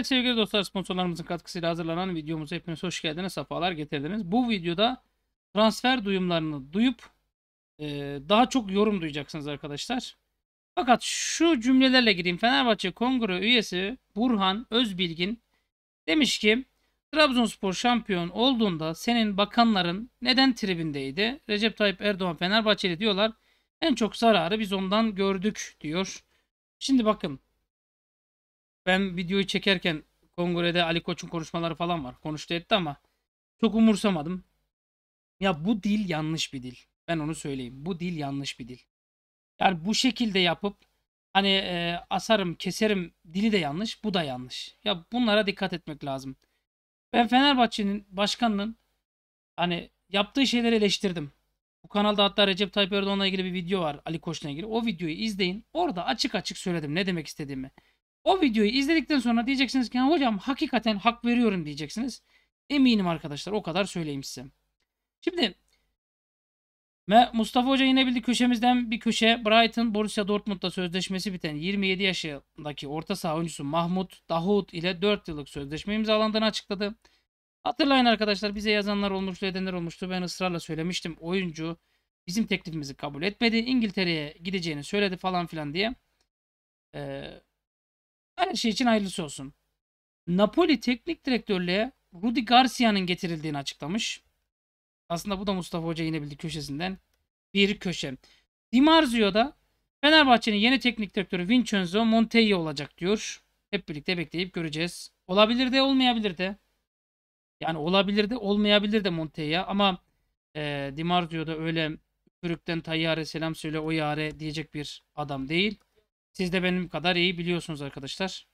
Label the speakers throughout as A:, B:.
A: Evet sevgili dostlar sponsorlarımızın katkısıyla hazırlanan videomuza hepiniz hoş geldiniz. Safalar getirdiniz. Bu videoda transfer duyumlarını duyup e, daha çok yorum duyacaksınız arkadaşlar. Fakat şu cümlelerle gireyim. Fenerbahçe Kongre üyesi Burhan Özbilgin demiş ki Trabzonspor şampiyon olduğunda senin bakanların neden tribindeydi? Recep Tayyip Erdoğan Fenerbahçeli diyorlar. En çok zararı biz ondan gördük diyor. Şimdi bakın ben videoyu çekerken kongrede Ali Koç'un konuşmaları falan var. Konuştu etti ama çok umursamadım. Ya bu dil yanlış bir dil. Ben onu söyleyeyim. Bu dil yanlış bir dil. Yani bu şekilde yapıp hani e, asarım, keserim dili de yanlış, bu da yanlış. Ya bunlara dikkat etmek lazım. Ben Fenerbahçe'nin başkanının hani yaptığı şeyleri eleştirdim. Bu kanalda hatta Recep Tayyip Erdoğan'la ilgili bir video var Ali Koç'la ilgili. O videoyu izleyin. Orada açık açık söyledim ne demek istediğimi. O videoyu izledikten sonra diyeceksiniz ki hocam hakikaten hak veriyorum diyeceksiniz. Eminim arkadaşlar o kadar söyleyeyim size. Şimdi Mustafa Hoca yine inebildi köşemizden bir köşe. Brighton Borussia Dortmund'da sözleşmesi biten 27 yaşındaki orta saha oyuncusu Mahmut Dahut ile 4 yıllık sözleşme imzalandığını açıkladı. Hatırlayın arkadaşlar bize yazanlar olmuştu edenler olmuştu. Ben ısrarla söylemiştim oyuncu bizim teklifimizi kabul etmedi. İngiltere'ye gideceğini söyledi falan filan diye. Ee, her şey için hayırlısı olsun. Napoli teknik direktörlüğe Rudi Garcia'nın getirildiğini açıklamış. Aslında bu da Mustafa Hoca yine bildi köşesinden bir köşe. Di Marzio'da Fenerbahçe'nin yeni teknik direktörü Vincenzo Monteiro olacak diyor. Hep birlikte bekleyip göreceğiz. Olabilir de olmayabilir de. Yani olabilir de olmayabilir de Monteiro ama e, Di Marzio'da öyle Türk'ten tayyare selam söyle o yare diyecek bir adam değil. Siz de benim kadar iyi biliyorsunuz arkadaşlar.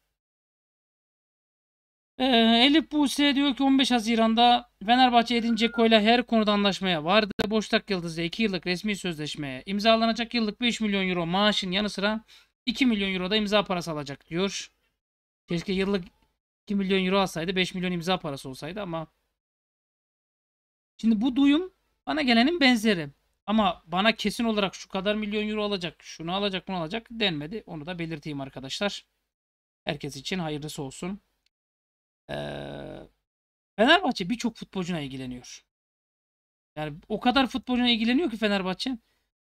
A: Ee, Elif Buse diyor ki 15 Haziran'da Fenerbahçe Edin Ceko ile her konuda anlaşmaya vardı. Boştak Yıldız'la 2 yıllık resmi sözleşmeye imzalanacak yıllık 5 milyon euro maaşın yanı sıra 2 milyon euro da imza parası alacak diyor. Keşke yıllık 2 milyon euro alsaydı 5 milyon imza parası olsaydı ama. Şimdi bu duyum bana gelenin benzeri. Ama bana kesin olarak şu kadar milyon euro alacak, şunu alacak, bunu alacak denmedi. Onu da belirteyim arkadaşlar. Herkes için hayırlısı olsun. Ee, Fenerbahçe birçok futbolcuna ilgileniyor. Yani o kadar futbolcuna ilgileniyor ki Fenerbahçe.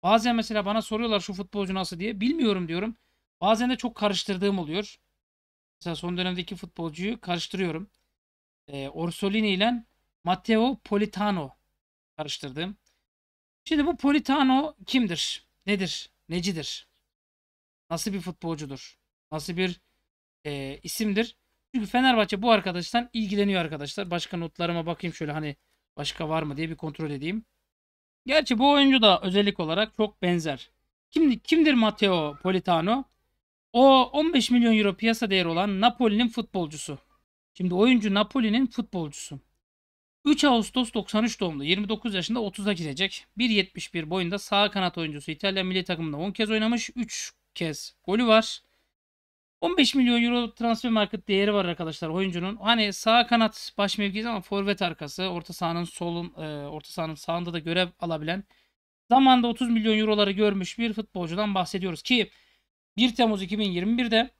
A: Bazen mesela bana soruyorlar şu futbolcu nasıl diye. Bilmiyorum diyorum. Bazen de çok karıştırdığım oluyor. Mesela son dönemdeki futbolcuyu karıştırıyorum. Ee, Orsolini ile Matteo Politano karıştırdım. Şimdi bu Politano kimdir? Nedir? Necidir? Nasıl bir futbolcudur? Nasıl bir e, isimdir? Çünkü Fenerbahçe bu arkadaştan ilgileniyor arkadaşlar. Başka notlarıma bakayım şöyle hani başka var mı diye bir kontrol edeyim. Gerçi bu oyuncu da özellik olarak çok benzer. Kim, kimdir Matteo Politano? O 15 milyon euro piyasa değeri olan Napoli'nin futbolcusu. Şimdi oyuncu Napoli'nin futbolcusu. 3 Ağustos 93 doğumlu 29 yaşında 30'a girecek. 1.71 boyunda sağ kanat oyuncusu İtalya milli takımında 10 kez oynamış. 3 kez golü var. 15 milyon euro transfer market değeri var arkadaşlar oyuncunun. Hani sağ kanat baş mevkisi ama forvet arkası, orta sahanın solun, e, orta sahanın sağında da görev alabilen zamanda 30 milyon euroları görmüş bir futbolcudan bahsediyoruz ki 1 Temmuz 2021'de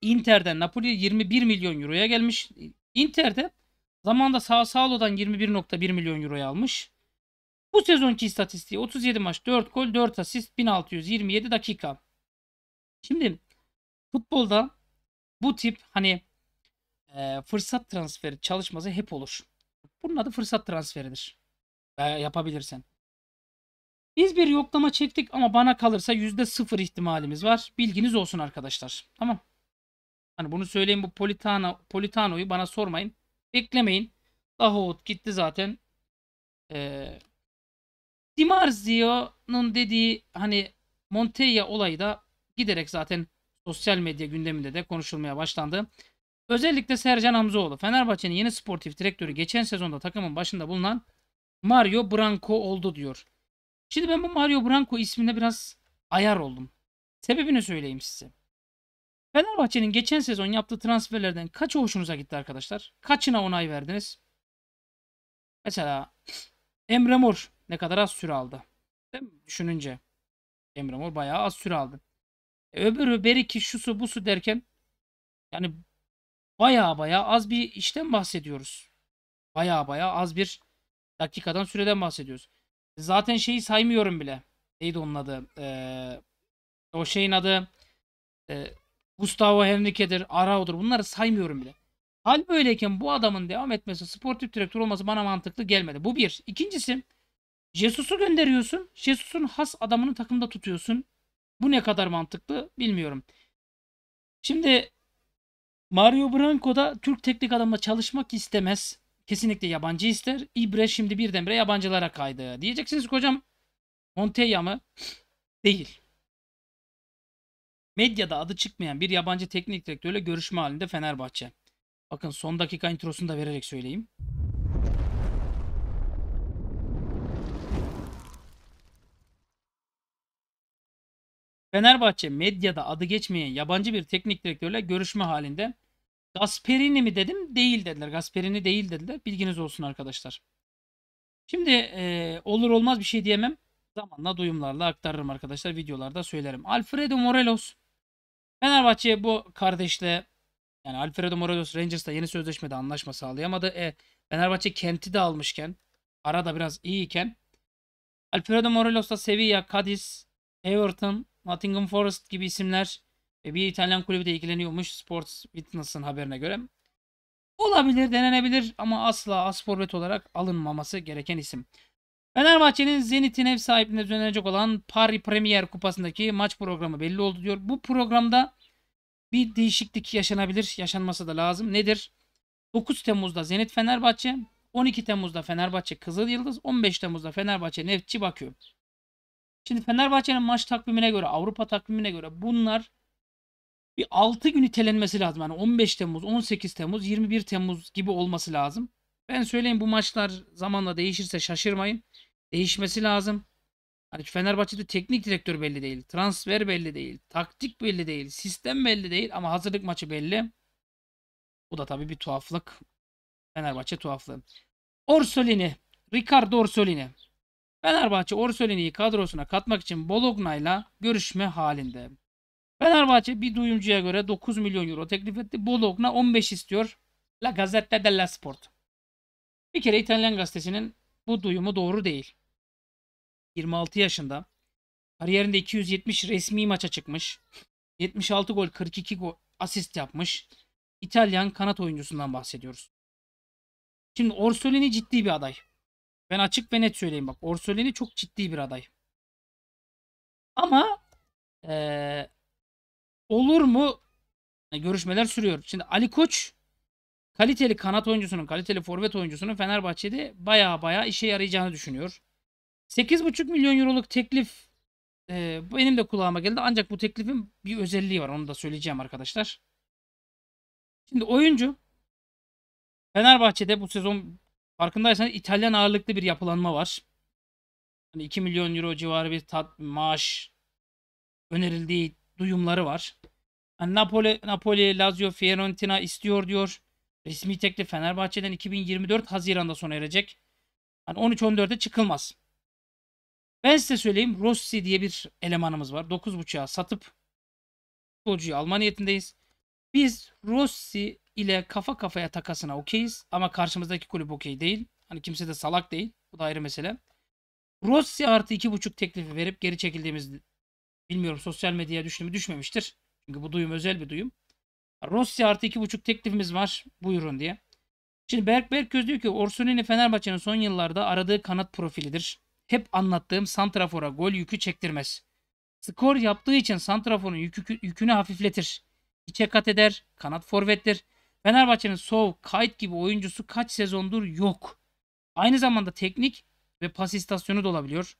A: Inter'den Napoli 21 milyon euroya gelmiş. Inter'de Zamanında Sao Saulo'dan 21.1 milyon euroya almış. Bu sezonki istatistiği 37 maç 4 gol 4 asist 1627 dakika. Şimdi futbolda bu tip hani e, fırsat transferi çalışması hep olur. Bunun adı fırsat transferidir. Veya yapabilirsen. Biz bir yoklama çektik ama bana kalırsa %0 ihtimalimiz var. Bilginiz olsun arkadaşlar. Tamam. Hani bunu söyleyeyim bu Politano, Politano'yu bana sormayın. Beklemeyin. Lahoud gitti zaten. Ee, Dimarzio'nun dediği hani Monteya olayı da giderek zaten sosyal medya gündeminde de konuşulmaya başlandı. Özellikle Sercan Hamzoğlu, Fenerbahçe'nin yeni sportif direktörü geçen sezonda takımın başında bulunan Mario Branco oldu diyor. Şimdi ben bu Mario Branco isminde biraz ayar oldum. Sebebini söyleyeyim size. Fenerbahçe'nin geçen sezon yaptığı transferlerden kaçı hoşunuza gitti arkadaşlar? Kaçına onay verdiniz? Mesela Emre Mor ne kadar az süre aldı. Değil mi? Düşününce Emre Mor bayağı az süre aldı. E, öbürü Beriki şusu busu derken yani baya baya az bir işten bahsediyoruz. Baya baya az bir dakikadan süreden bahsediyoruz. Zaten şeyi saymıyorum bile. Neydi onun adı? Ee, o şeyin adı e, Gustavo Henrique'dir, Arao'dur bunları saymıyorum bile. Hal böyleyken bu adamın devam etmesi, sportif direktör olması bana mantıklı gelmedi. Bu bir. İkincisi Jesus'u gönderiyorsun. Jesus'un has adamını takımda tutuyorsun. Bu ne kadar mantıklı bilmiyorum. Şimdi Mario Branco da Türk teknik adamla çalışmak istemez. Kesinlikle yabancı ister. İbre şimdi birdenbire yabancılara kaydı. Diyeceksiniz ki hocam Montella mı? Değil. Medyada adı çıkmayan bir yabancı teknik direktörle görüşme halinde Fenerbahçe. Bakın son dakika introsunu da vererek söyleyeyim. Fenerbahçe medyada adı geçmeyen yabancı bir teknik direktörle görüşme halinde. Gasperini mi dedim? Değil dediler. Gasperini değil dediler. Bilginiz olsun arkadaşlar. Şimdi e, olur olmaz bir şey diyemem. Zamanla duyumlarla aktarırım arkadaşlar. Videolarda söylerim. Alfredo Morelos Fenerbahçe bu kardeşle yani Alfredo Morelos Rangers'la yeni sözleşmede anlaşma sağlayamadı. E, Fenerbahçe Kent'i de almışken arada biraz iyiyken Alfredo Morelos'la Sevilla, Cadiz, Everton, Nottingham Forest gibi isimler ve bir İtalyan kulübü de ilgileniyormuş Sports Witness'ın haberine göre. Olabilir, denenebilir ama asla Asporbet olarak alınmaması gereken isim. Fenerbahçe'nin Zenit'in ev sahipliğinde düzenlenecek olan Paris Premier Kupası'ndaki maç programı belli oldu diyor. Bu programda bir değişiklik yaşanabilir. Yaşanması da lazım. Nedir? 9 Temmuz'da Zenit Fenerbahçe, 12 Temmuz'da Fenerbahçe Kızıl Yıldız, 15 Temmuz'da Fenerbahçe Neftçi Bakü. Şimdi Fenerbahçe'nin maç takvimine göre, Avrupa takvimine göre bunlar bir 6 gün itelenmesi lazım. Yani 15 Temmuz, 18 Temmuz, 21 Temmuz gibi olması lazım. Ben söyleyeyim bu maçlar zamanla değişirse şaşırmayın. Değişmesi lazım. Hani Fenerbahçe'de teknik direktör belli değil. Transfer belli değil. Taktik belli değil. Sistem belli değil ama hazırlık maçı belli. Bu da tabii bir tuhaflık. Fenerbahçe tuhaflığı. Orsolini, Ricardo Orsolini. Fenerbahçe Orsolini'yi kadrosuna katmak için Bologna'yla görüşme halinde. Fenerbahçe bir duyumcuya göre 9 milyon euro teklif etti. Bologna 15 istiyor. La Gazette, della Sport. Bir kere İtalyan gazetesinin bu duyumu doğru değil. 26 yaşında. Kariyerinde 270 resmi maça çıkmış. 76 gol 42 gol asist yapmış. İtalyan kanat oyuncusundan bahsediyoruz. Şimdi Orsolini ciddi bir aday. Ben açık ve net söyleyeyim bak. Orsolini çok ciddi bir aday. Ama ee, olur mu? Görüşmeler sürüyor. Şimdi Ali Koç kaliteli kanat oyuncusunun, kaliteli forvet oyuncusunun Fenerbahçe'de baya baya işe yarayacağını düşünüyor. 8,5 milyon euroluk teklif e, benim de kulağıma geldi. Ancak bu teklifin bir özelliği var. Onu da söyleyeceğim arkadaşlar. Şimdi oyuncu Fenerbahçe'de bu sezon farkındaysanız İtalyan ağırlıklı bir yapılanma var. Hani 2 milyon euro civarı bir tat, maaş önerildiği duyumları var. Yani Napoli, Napoli, Lazio, Fiorentina istiyor diyor. Resmi teklif Fenerbahçe'den 2024 Haziran'da sona erecek. Hani 13-14'e çıkılmaz. Ben size söyleyeyim Rossi diye bir elemanımız var. 9.5'a satıp futbolcuyu alma niyetindeyiz. Biz Rossi ile kafa kafaya takasına okeyiz ama karşımızdaki kulüp okey değil. Hani kimse de salak değil. Bu da ayrı mesele. Rossi artı 2.5 teklifi verip geri çekildiğimiz bilmiyorum sosyal medyaya düştü mü düşmemiştir. Çünkü bu duyum özel bir duyum. Rossi artı iki buçuk teklifimiz var. Buyurun diye. Şimdi Berk Berköz diyor ki Orsolini Fenerbahçe'nin son yıllarda aradığı kanat profilidir. Hep anlattığım Santrafor'a gol yükü çektirmez. Skor yaptığı için Santrafor'un yükü, yükünü hafifletir. İçe kat eder, kanat forvettir. Fenerbahçe'nin Sov, Kayt gibi oyuncusu kaç sezondur yok. Aynı zamanda teknik ve pas istasyonu da olabiliyor.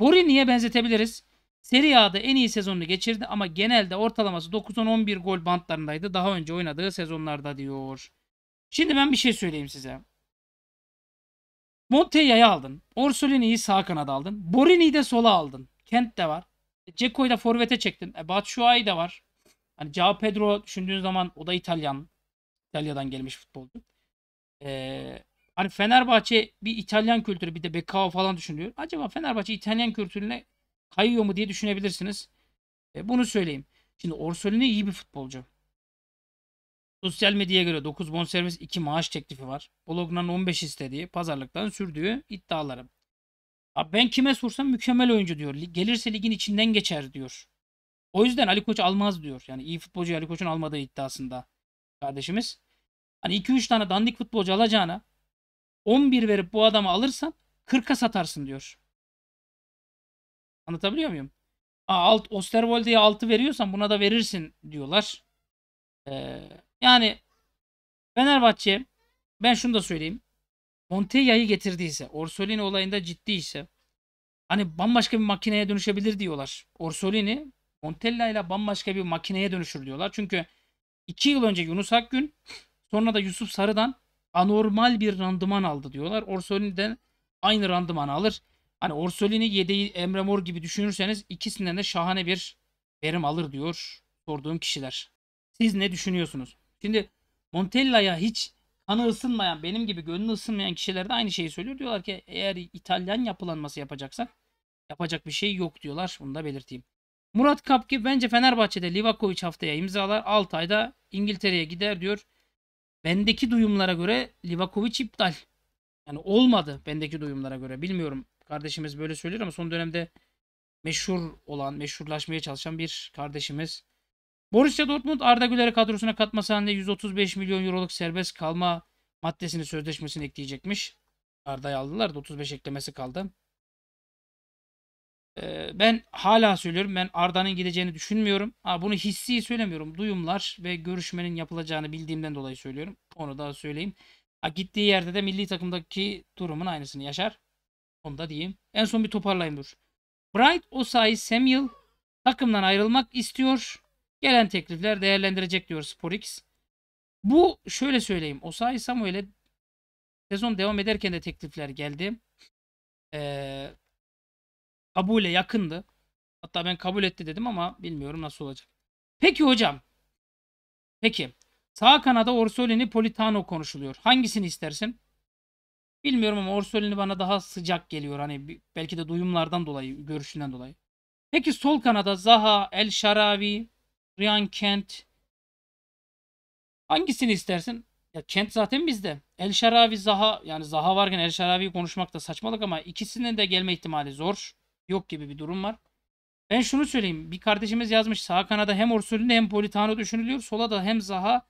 A: Borini'ye benzetebiliriz. Serie A'da en iyi sezonunu geçirdi ama genelde ortalaması 9-10-11 gol bantlarındaydı daha önce oynadığı sezonlarda diyor. Şimdi ben bir şey söyleyeyim size. Montella'yı aldın. Orsolini'yi sağ kanada aldın. Borini'yi de sola aldın. Kent de var. Ceko'yu da forvete çektin. E, Batshuayi de var. Hani Cao Pedro düşündüğün zaman o da İtalyan. İtalya'dan gelmiş futbolcu. Ee, hani Fenerbahçe bir İtalyan kültürü bir de Bekao falan düşünüyor. Acaba Fenerbahçe İtalyan kültürüne kayıyor mu diye düşünebilirsiniz. E, bunu söyleyeyim. Şimdi Orsolini iyi bir futbolcu. Sosyal medyaya göre 9 bonservis 2 maaş teklifi var. Bologna'nın 15 istediği, pazarlıktan sürdüğü iddialarım. Abi ben kime sorsam mükemmel oyuncu diyor. Gelirse ligin içinden geçer diyor. O yüzden Ali Koç almaz diyor. Yani iyi futbolcu Ali Koç'un almadığı iddiasında kardeşimiz. Hani 2-3 tane dandik futbolcu alacağına 11 verip bu adamı alırsan 40'a satarsın diyor. Anlatabiliyor muyum? Aa, alt, Osterwolde'ye 6 veriyorsan buna da verirsin diyorlar. Ee, yani Fenerbahçe ben şunu da söyleyeyim. Montella'yı getirdiyse, Orsolini olayında ciddi ise, hani bambaşka bir makineye dönüşebilir diyorlar. Orsolini Montella ile bambaşka bir makineye dönüşür diyorlar. Çünkü 2 yıl önce Yunus Akgün sonra da Yusuf Sarı'dan anormal bir randıman aldı diyorlar. Orsolini de aynı randımanı alır. Hani Orsolini yedeği Emre Mor gibi düşünürseniz ikisinden de şahane bir verim alır diyor sorduğum kişiler. Siz ne düşünüyorsunuz? Şimdi Montella'ya hiç kanı ısınmayan benim gibi gönlü ısınmayan kişiler de aynı şeyi söylüyor. Diyorlar ki eğer İtalyan yapılanması yapacaksan yapacak bir şey yok diyorlar. Bunu da belirteyim. Murat Kapki bence Fenerbahçe'de Livakovic haftaya imzalar. 6 ayda İngiltere'ye gider diyor. Bendeki duyumlara göre Livakovic iptal. Yani olmadı bendeki duyumlara göre. Bilmiyorum kardeşimiz böyle söylüyor ama son dönemde meşhur olan, meşhurlaşmaya çalışan bir kardeşimiz. Borussia Dortmund Arda Güler'i kadrosuna katması halinde 135 milyon euroluk serbest kalma maddesini sözleşmesine ekleyecekmiş. Arda'yı aldılar da 35 eklemesi kaldı. Ee, ben hala söylüyorum ben Arda'nın gideceğini düşünmüyorum. Ha, bunu hissi söylemiyorum. Duyumlar ve görüşmenin yapılacağını bildiğimden dolayı söylüyorum. Onu daha söyleyeyim. Ha, gittiği yerde de milli takımdaki durumun aynısını yaşar onda diyeyim. En son bir toparlayayım dur. Bright Osai Samuel takımdan ayrılmak istiyor. Gelen teklifler değerlendirecek diyor Sporx. Bu şöyle söyleyeyim. Osai Samuel'e sezon devam ederken de teklifler geldi. Ee, kabule yakındı. Hatta ben kabul etti dedim ama bilmiyorum nasıl olacak. Peki hocam. Peki. Sağ kanada Orsolini Politano konuşuluyor. Hangisini istersin? Bilmiyorum ama Orsolini bana daha sıcak geliyor. Hani belki de duyumlardan dolayı, görüşünden dolayı. Peki sol kanada Zaha, El Sharavi, Ryan Kent. Hangisini istersin? Ya Kent zaten bizde. El Sharavi Zaha. Yani Zaha varken El Sharawi'yi konuşmak da saçmalık ama ikisinin de gelme ihtimali zor. Yok gibi bir durum var. Ben şunu söyleyeyim. Bir kardeşimiz yazmış. Sağ kanada hem Orsolini hem Politano düşünülüyor. Sola da hem Zaha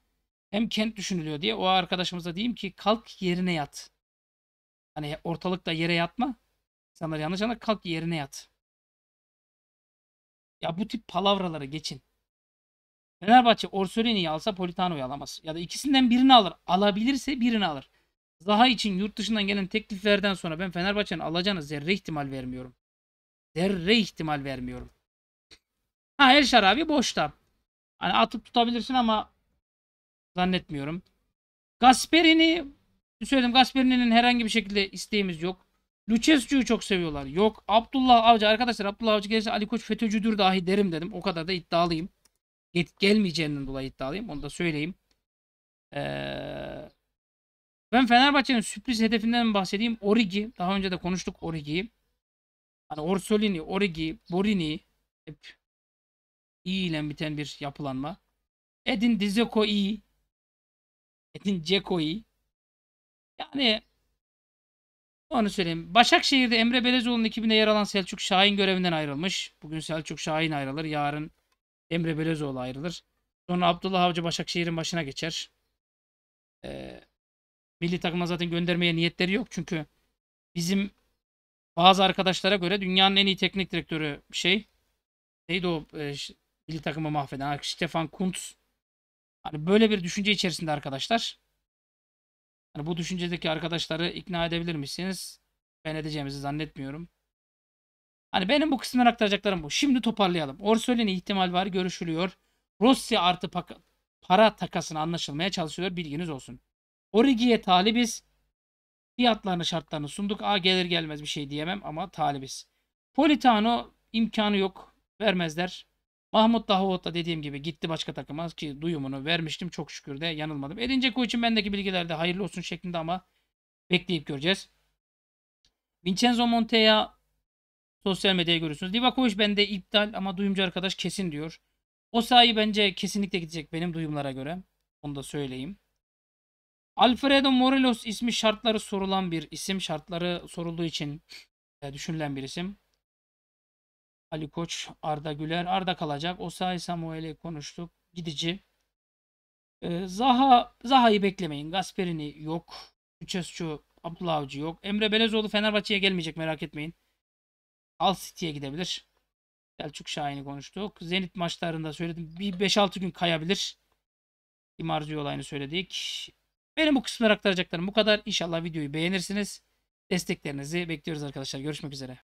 A: hem Kent düşünülüyor diye. O arkadaşımıza diyeyim ki kalk yerine yat. Hani ortalıkta yere yatma. İnsanlar yanlış anlar kalk yerine yat. Ya bu tip palavraları geçin. Fenerbahçe Orsolini'yi alsa Politano'yu alamaz. Ya da ikisinden birini alır. Alabilirse birini alır. Zaha için yurt dışından gelen tekliflerden sonra ben Fenerbahçe'nin alacağını zerre ihtimal vermiyorum. Zerre ihtimal vermiyorum. Ha Elşar abi boşta. Hani atıp tutabilirsin ama zannetmiyorum. Gasperini Söyledim Gasperini'nin herhangi bir şekilde isteğimiz yok. Lucescu'yu çok seviyorlar. Yok. Abdullah Avcı arkadaşlar Abdullah Avcı gelirse Ali Koç FETÖ'cüdür dahi derim dedim. O kadar da iddialıyım. Get gelmeyeceğinden dolayı iddialıyım. Onu da söyleyeyim. Ee, ben Fenerbahçe'nin sürpriz hedefinden bahsedeyim. Origi. Daha önce de konuştuk Origi'yi. Hani Orsolini, Origi, Borini hep iyi ile biten bir yapılanma. Edin Dzeko iyi. Edin Dzeko iyi. Yani onu söyleyeyim. Başakşehir'de Emre Belezoğlu'nun ekibinde yer alan Selçuk Şahin görevinden ayrılmış. Bugün Selçuk Şahin ayrılır. Yarın Emre Belezoğlu ayrılır. Sonra Abdullah Avcı Başakşehir'in başına geçer. Ee, milli takıma zaten göndermeye niyetleri yok. Çünkü bizim bazı arkadaşlara göre dünyanın en iyi teknik direktörü şey neydi o e, milli takımı mahveden Stefan Kuntz. Hani böyle bir düşünce içerisinde arkadaşlar. Yani bu düşüncedeki arkadaşları ikna edebilir misiniz? Ben edeceğimizi zannetmiyorum. Hani benim bu kısımdan aktaracaklarım bu. Şimdi toparlayalım. Orsolini ihtimal var görüşülüyor. Rusya artı para takasını anlaşılmaya çalışıyor. Bilginiz olsun. Origi'ye talibiz. Fiyatlarını şartlarını sunduk. A gelir gelmez bir şey diyemem ama talibiz. Politano imkanı yok. Vermezler. Mahmut Dahoud da dediğim gibi gitti başka takıma ki duyumunu vermiştim. Çok şükür de yanılmadım. Edin Dzeko için bendeki bilgiler de hayırlı olsun şeklinde ama bekleyip göreceğiz. Vincenzo Monteya sosyal medyaya görürsünüz. Livakovic bende iptal ama duyumcu arkadaş kesin diyor. O sahi bence kesinlikle gidecek benim duyumlara göre. Onu da söyleyeyim. Alfredo Morelos ismi şartları sorulan bir isim. Şartları sorulduğu için e, düşünülen bir isim. Ali Koç, Arda Güler. Arda kalacak. Osayi Samuel'i konuştuk. Gidici. Ee, Zaha Zaha'yı beklemeyin. Gasperini yok. Üçescu, Abdullah Avcı yok. Emre Belezoğlu Fenerbahçe'ye gelmeyecek merak etmeyin. Al City'ye gidebilir. Selçuk Şahin'i konuştuk. Zenit maçlarında söyledim. Bir 5-6 gün kayabilir. İmarcı olayını söyledik. Benim bu kısımları aktaracaklarım bu kadar. İnşallah videoyu beğenirsiniz. Desteklerinizi bekliyoruz arkadaşlar. Görüşmek üzere.